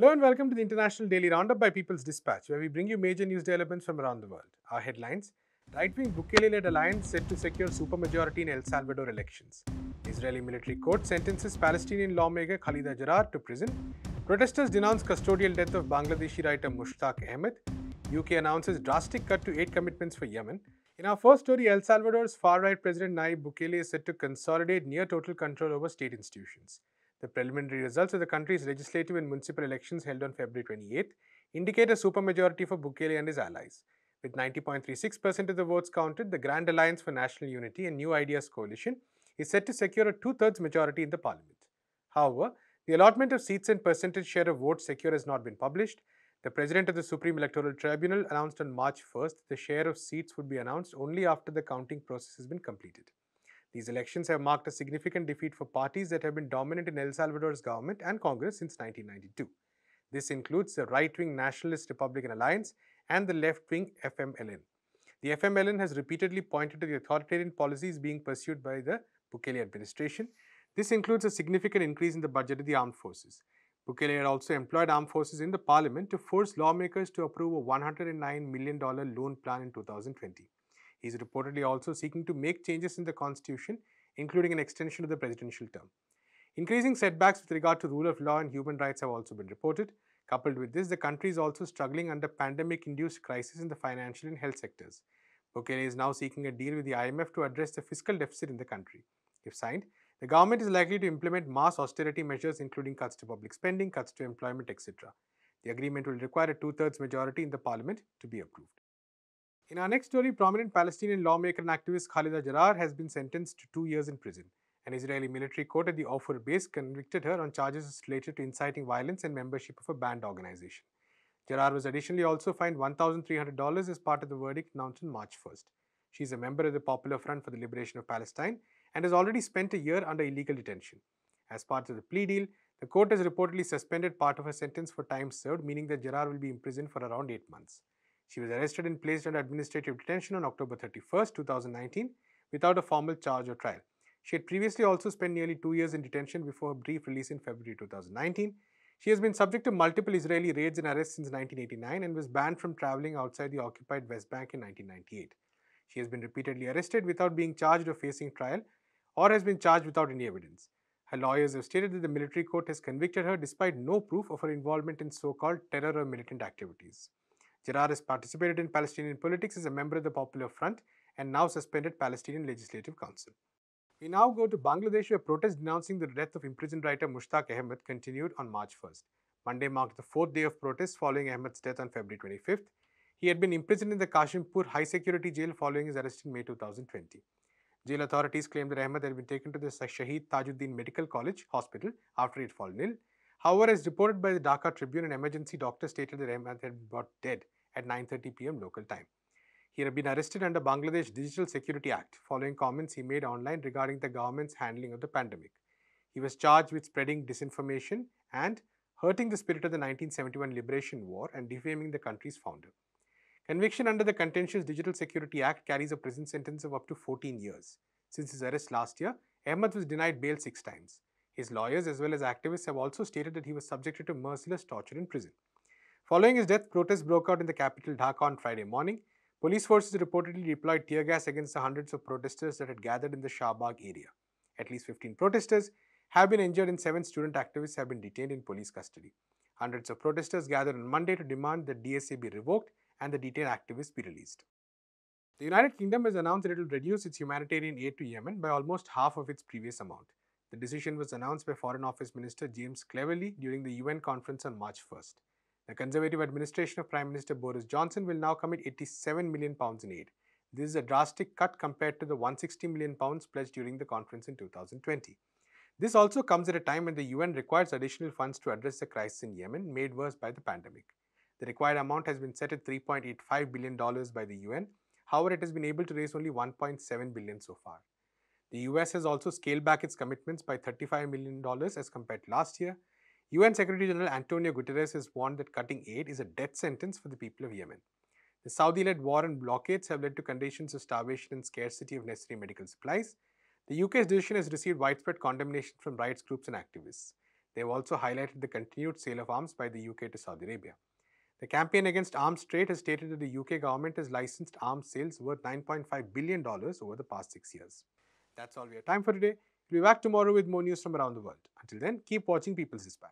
Hello and welcome to the International Daily Roundup by People's Dispatch, where we bring you major news developments from around the world. Our headlines Right-wing Bukele-led alliance set to secure supermajority in El Salvador elections. Israeli military court sentences Palestinian lawmaker Khalida Jarar to prison. Protesters denounce custodial death of Bangladeshi writer Mushtaq Ahmed. UK announces drastic cut to aid commitments for Yemen. In our first story, El Salvador's far-right President Nayib Bukele is set to consolidate near-total control over state institutions. The preliminary results of the country's legislative and municipal elections held on February 28 indicate a supermajority for Bukele and his allies. With 90.36% of the votes counted, the Grand Alliance for National Unity and New Ideas Coalition is set to secure a two-thirds majority in the parliament. However, the allotment of seats and percentage share of votes secure has not been published. The President of the Supreme Electoral Tribunal announced on March 1st the share of seats would be announced only after the counting process has been completed. These elections have marked a significant defeat for parties that have been dominant in El Salvador's government and Congress since 1992. This includes the right-wing Nationalist Republican Alliance and the left-wing FMLN. The FMLN has repeatedly pointed to the authoritarian policies being pursued by the Bukele administration. This includes a significant increase in the budget of the armed forces. Bukele had also employed armed forces in the parliament to force lawmakers to approve a $109 million loan plan in 2020. He is reportedly also seeking to make changes in the constitution, including an extension of the presidential term. Increasing setbacks with regard to rule of law and human rights have also been reported. Coupled with this, the country is also struggling under pandemic-induced crisis in the financial and health sectors. Bukele is now seeking a deal with the IMF to address the fiscal deficit in the country. If signed, the government is likely to implement mass austerity measures including cuts to public spending, cuts to employment, etc. The agreement will require a two-thirds majority in the parliament to be approved. In our next story, prominent Palestinian lawmaker and activist Khalida Jarar has been sentenced to two years in prison. An Israeli military court at the Ophir base convicted her on charges related to inciting violence and membership of a banned organization. Jarar was additionally also fined $1,300 as part of the verdict announced on March 1st. She is a member of the Popular Front for the Liberation of Palestine and has already spent a year under illegal detention. As part of the plea deal, the court has reportedly suspended part of her sentence for time served, meaning that Jarar will be imprisoned for around 8 months. She was arrested and placed under administrative detention on October 31, 2019 without a formal charge or trial. She had previously also spent nearly two years in detention before her brief release in February 2019. She has been subject to multiple Israeli raids and arrests since 1989 and was banned from traveling outside the occupied West Bank in 1998. She has been repeatedly arrested without being charged or facing trial or has been charged without any evidence. Her lawyers have stated that the military court has convicted her despite no proof of her involvement in so-called terror or militant activities. Jarrar has participated in Palestinian politics as a member of the Popular Front and now suspended Palestinian Legislative Council. We now go to Bangladesh where protests denouncing the death of imprisoned writer Mushtaq Ahmed continued on March 1st. Monday marked the fourth day of protests following Ahmed's death on February 25th. He had been imprisoned in the Kashimpur high security jail following his arrest in May 2020. Jail authorities claimed that Ahmed had been taken to the Shaheed Tajuddin Medical College Hospital after he had fallen ill However, as reported by the Dhaka Tribune, an emergency doctor stated that Ahmed had been brought dead at 9.30 pm local time. He had been arrested under Bangladesh Digital Security Act following comments he made online regarding the government's handling of the pandemic. He was charged with spreading disinformation and hurting the spirit of the 1971 Liberation War and defaming the country's founder. Conviction under the contentious Digital Security Act carries a prison sentence of up to 14 years. Since his arrest last year, Ahmed was denied bail six times. His lawyers as well as activists have also stated that he was subjected to merciless torture in prison. Following his death, protests broke out in the capital Dhaka on Friday morning. Police forces reportedly deployed tear gas against the hundreds of protesters that had gathered in the Shahbagh area. At least 15 protesters have been injured and 7 student activists have been detained in police custody. Hundreds of protesters gathered on Monday to demand that DSA be revoked and the detained activists be released. The United Kingdom has announced that it will reduce its humanitarian aid to Yemen by almost half of its previous amount. The decision was announced by Foreign Office Minister James Cleverly during the UN conference on March 1st. The Conservative administration of Prime Minister Boris Johnson will now commit 87 million pounds in aid. This is a drastic cut compared to the 160 million pounds pledged during the conference in 2020. This also comes at a time when the UN requires additional funds to address the crisis in Yemen, made worse by the pandemic. The required amount has been set at $3.85 billion by the UN. However, it has been able to raise only $1.7 billion so far. The US has also scaled back its commitments by $35 million as compared to last year. UN Secretary General Antonio Guterres has warned that cutting aid is a death sentence for the people of Yemen. The Saudi-led war and blockades have led to conditions of starvation and scarcity of necessary medical supplies. The UK's decision has received widespread condemnation from rights groups and activists. They have also highlighted the continued sale of arms by the UK to Saudi Arabia. The campaign against arms trade has stated that the UK government has licensed arms sales worth $9.5 billion over the past six years. That's all we have time for today. We'll be back tomorrow with more news from around the world. Until then, keep watching People's Dispatch.